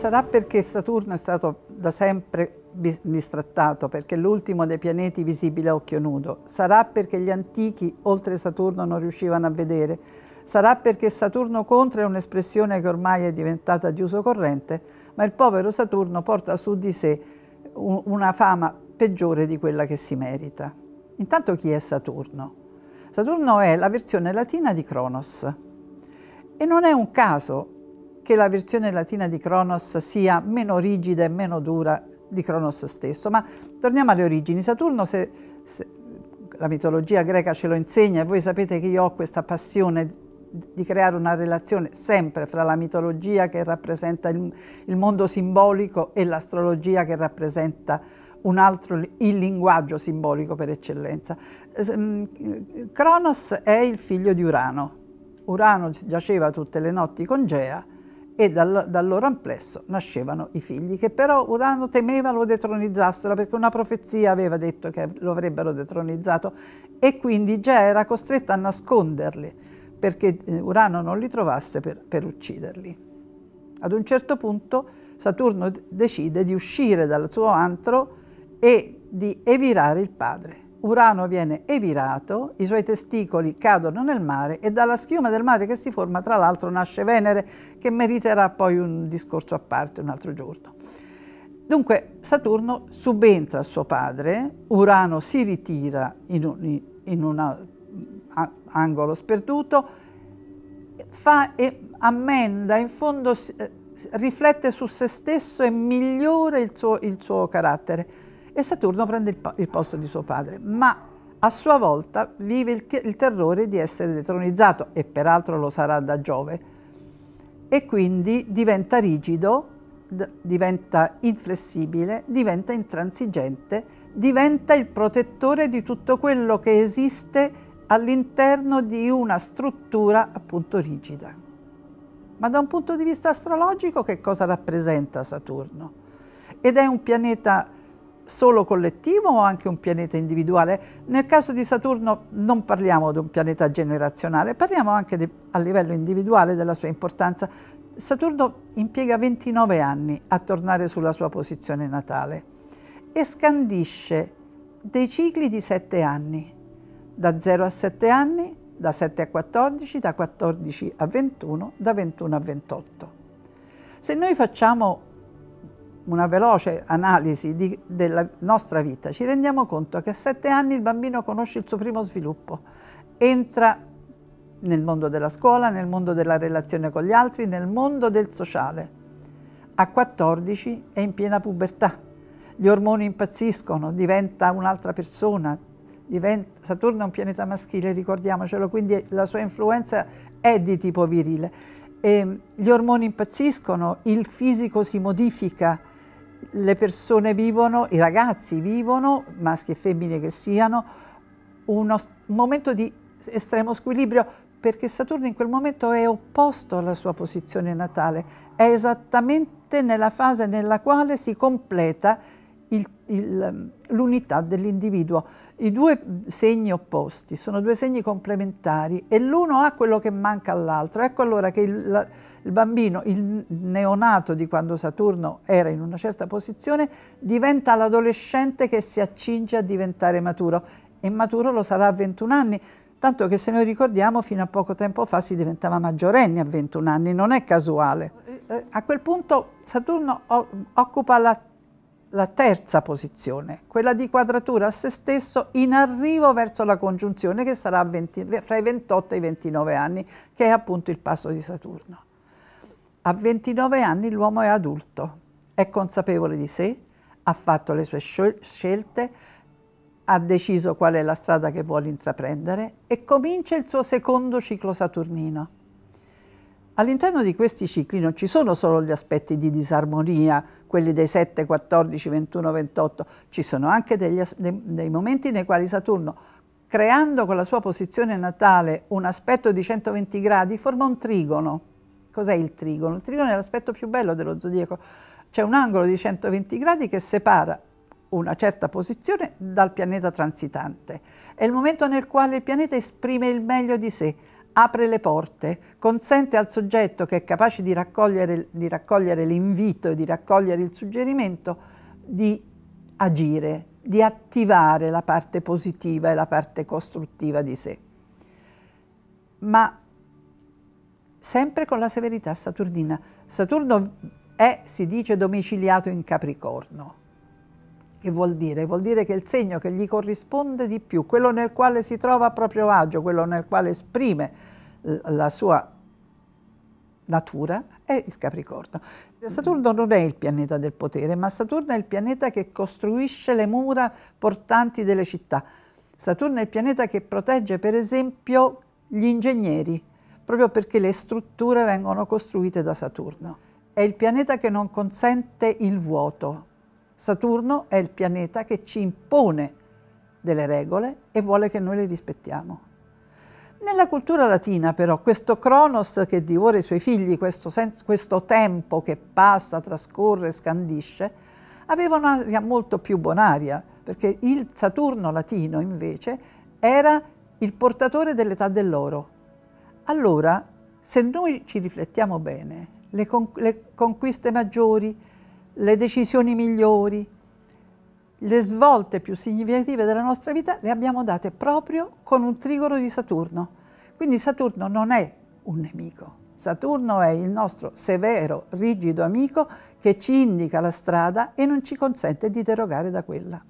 Sarà perché Saturno è stato da sempre bistrattato, perché è l'ultimo dei pianeti visibile a occhio nudo. Sarà perché gli antichi oltre Saturno non riuscivano a vedere. Sarà perché Saturno contro è un'espressione che ormai è diventata di uso corrente, ma il povero Saturno porta su di sé una fama peggiore di quella che si merita. Intanto chi è Saturno? Saturno è la versione latina di Cronos e non è un caso che la versione latina di Cronos sia meno rigida e meno dura di Cronos stesso. Ma torniamo alle origini. Saturno, se, se la mitologia greca ce lo insegna, e voi sapete che io ho questa passione di creare una relazione sempre fra la mitologia che rappresenta il, il mondo simbolico e l'astrologia che rappresenta un altro, il linguaggio simbolico per eccellenza. Mm, Cronos è il figlio di Urano. Urano giaceva tutte le notti con Gea e dal, dal, loro amplesso nascevano i figli, che però Urano temeva lo detronizzassero perché una profezia aveva detto che lo avrebbero detronizzato e quindi già era costretta a nasconderli perché eh, Urano non li trovasse per, per ucciderli. Ad un certo punto Saturno decide di uscire dal suo antro e di evirare il padre Urano viene evirato, i suoi testicoli cadono nel mare e dalla schiuma del mare che si forma, tra l'altro, nasce Venere, che meriterà poi un discorso a parte un altro giorno. Dunque Saturno subentra a suo padre, Urano si ritira in un, in un angolo sperduto, fa e ammenda, in fondo riflette su se stesso e migliora il suo, il suo carattere e Saturno prende il, po il posto di suo padre, ma a sua volta vive il, il, terrore di essere detronizzato e peraltro lo sarà da Giove e quindi diventa rigido, diventa inflessibile, diventa intransigente, diventa il protettore di tutto quello che esiste all'interno di una struttura appunto rigida. Ma da un punto di vista astrologico che cosa rappresenta Saturno? Ed è un pianeta solo collettivo o anche un pianeta individuale? Nel caso di Saturno non parliamo di un pianeta generazionale, parliamo anche di, a livello individuale della sua importanza. Saturno impiega 29 anni a tornare sulla sua posizione natale e scandisce dei cicli di 7 anni, da 0 a 7 anni, da 7 a 14, da 14 a 21, da 21 a 28. Se noi facciamo una veloce analisi di, della nostra vita, ci rendiamo conto che a sette anni il bambino conosce il suo primo sviluppo, entra nel mondo della scuola, nel mondo della relazione con gli altri, nel mondo del sociale. A 14 è in piena pubertà, gli ormoni impazziscono, diventa un'altra persona, diventa, Saturno è un pianeta maschile, ricordiamocelo, quindi la sua influenza è di tipo virile. E ehm, gli ormoni impazziscono, il fisico si modifica, le persone vivono, i ragazzi vivono, maschi e femmine che siano, uno, un momento di estremo squilibrio perché Saturno in quel momento è opposto alla sua posizione natale, è esattamente nella fase nella quale si completa l'unità dell'individuo. I due segni opposti sono due segni complementari e l'uno ha quello che manca all'altro. Ecco allora che il, la, il, bambino, il neonato di quando Saturno era in una certa posizione, diventa l'adolescente che si accinge a diventare maturo e maturo lo sarà a 21 anni. Tanto che se noi ricordiamo fino a poco tempo fa si diventava maggiorenne a 21 anni, non è casuale. Eh, eh, a quel punto Saturno occupa la la terza posizione, quella di quadratura a se stesso in arrivo verso la congiunzione che sarà 20, fra i 28 e i 29 anni, che è appunto il passo di Saturno. A 29 anni l'uomo è adulto, è consapevole di sé, ha fatto le sue scelte, ha deciso qual è la strada che vuole intraprendere e comincia il suo secondo ciclo saturnino. All'interno di questi cicli non ci sono solo gli aspetti di disarmonia, quelli dei 7, 14, 21, 28, ci sono anche degli, dei momenti nei quali Saturno, creando con la sua posizione natale un aspetto di 120 gradi, forma un trigono. Cos'è il trigono? Il trigono è l'aspetto più bello dello zodiaco. C'è un angolo di 120 gradi che separa una certa posizione dal pianeta transitante. È il momento nel quale il pianeta esprime il meglio di sé, apre le porte, consente al soggetto che è capace di raccogliere, raccogliere l'invito e di raccogliere il suggerimento di agire, di attivare la parte positiva e la parte costruttiva di sé. Ma sempre con la severità saturnina. Saturno è, si dice, domiciliato in Capricorno. Che vuol dire? Vuol dire che il segno che gli corrisponde di più, quello nel quale si trova a proprio agio, quello nel quale esprime la sua natura, è il Capricorno. Saturno non è il pianeta del potere, ma Saturno è il pianeta che costruisce le mura portanti delle città. Saturno è il pianeta che protegge, per esempio, gli ingegneri, proprio perché le strutture vengono costruite da Saturno. È il pianeta che non consente il vuoto, Saturno è il pianeta che ci impone delle regole e vuole che noi le rispettiamo. Nella cultura latina però questo Cronos che divora i suoi figli, questo, questo tempo che passa, trascorre, scandisce, aveva un'aria molto più bonaria, perché il Saturno latino invece era il portatore dell'età dell'oro. Allora, se noi ci riflettiamo bene, le, con le conquiste maggiori, le decisioni migliori, le svolte più significative della nostra vita le abbiamo date proprio con un trigono di Saturno. Quindi Saturno non è un nemico, Saturno è il nostro severo, rigido amico che ci indica la strada e non ci consente di derogare da quella.